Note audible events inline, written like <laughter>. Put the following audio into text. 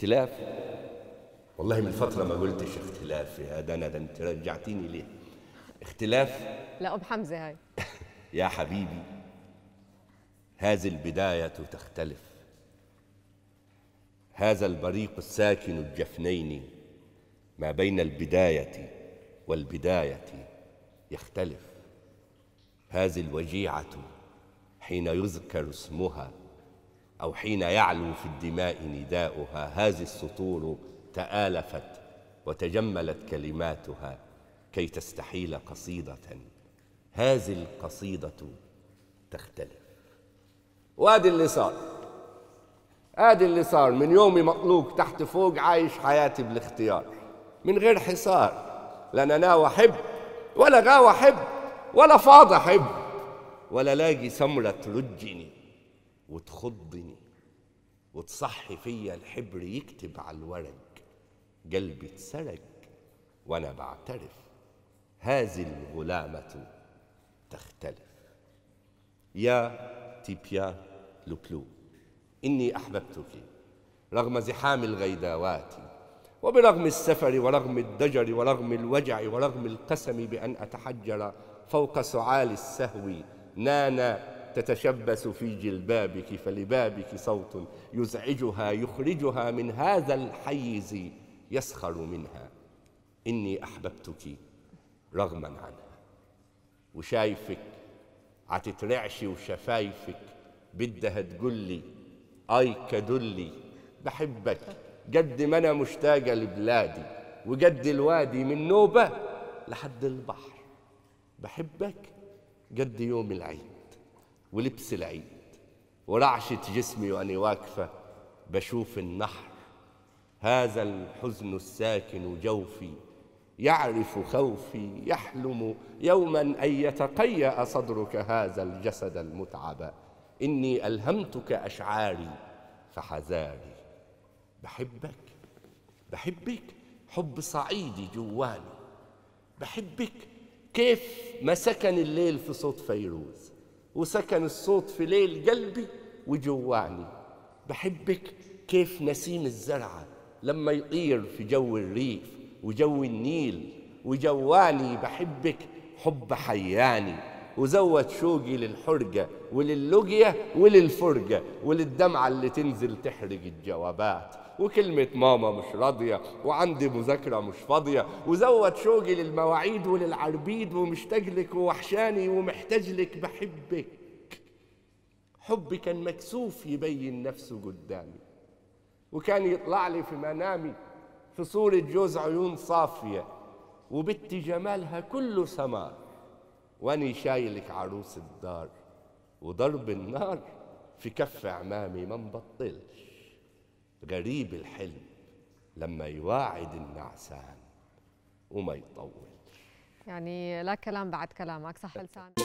اختلاف والله من فترة ما قلتش اختلاف يا ده أنا ده أنت رجعتيني ليه اختلاف لا أبو حمزة هاي <laughs> يا حبيبي هذه البداية تختلف هذا البريق الساكن الجفنين ما بين البداية والبداية يختلف هذه الوجيعة حين يذكر اسمها أو حين يعلو في الدماء نداؤها هذه السطور تآلفت وتجملت كلماتها كي تستحيل قصيدة هذه القصيدة تختلف وادي اللي صار ادي اللي صار من يومي مطلوق تحت فوق عايش حياتي بالاختيار من غير حصار لا انا احب ولا غاوي احب ولا فاضي احب ولا لاقي سمرة ترجني وتخضني وتصحي فيا الحبر يكتب على الورق قلبي اتسرق وانا بعترف هذه الغلامة تختلف يا تيبيا لوبلو إني أحببتك رغم زحام الغيداوات وبرغم السفر ورغم الضجر ورغم الوجع ورغم القسم بأن أتحجر فوق سعال السهو نانا تتشبس في جلبابك فلبابك صوت يزعجها يخرجها من هذا الحيز يسخر منها إني أحببتك رغما عنها وشايفك عتترعشي وشفايفك بدها تقولي أي كدلي بحبك قد ما أنا مشتاقة لبلادي وقد الوادي من نوبة لحد البحر بحبك قد يوم العيد ولبس العيد ورعشة جسمي وأني واقفة بشوف النحر هذا الحزن الساكن جوفي يعرف خوفي يحلم يوما أن يتقيأ صدرك هذا الجسد المتعب إني ألهمتك أشعاري فحذاري بحبك بحبك حب صعيدي جواني بحبك كيف ما سكن الليل في صوت فيروز وسكن الصوت في ليل قلبي وجوعني بحبك كيف نسيم الزرعة لما يطير في جو الريف وجو النيل وجواني بحبك حب حياني وزود شوقي للحرقة وللوجية وللفرقة وللدمعة اللي تنزل تحرق الجوابات وكلمة ماما مش راضية وعندي مذاكرة مش فاضية وزود شوقي للمواعيد وللعربيد ومشتاق لك ووحشاني ومحتاج لك بحبك حبي كان مكسوف يبين نفسه قدامي وكان يطلع لي في منامي في صورة جوز عيون صافية وبت جمالها كله سمار واني شايلك عروس الدار وضرب النار في كف عمامي ما مبطلش غريب الحلم لما يواعد النعسان وما يطولش يعني لا كلام بعد كلامك صح لسانك